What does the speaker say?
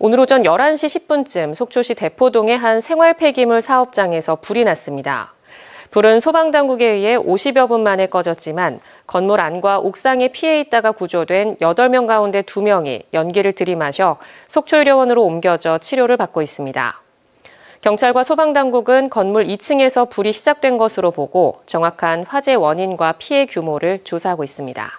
오늘 오전 11시 10분쯤 속초시 대포동의 한 생활 폐기물 사업장에서 불이 났습니다. 불은 소방당국에 의해 50여 분 만에 꺼졌지만 건물 안과 옥상에 피해 있다가 구조된 8명 가운데 2명이 연기를 들이마셔 속초의료원으로 옮겨져 치료를 받고 있습니다. 경찰과 소방당국은 건물 2층에서 불이 시작된 것으로 보고 정확한 화재 원인과 피해 규모를 조사하고 있습니다.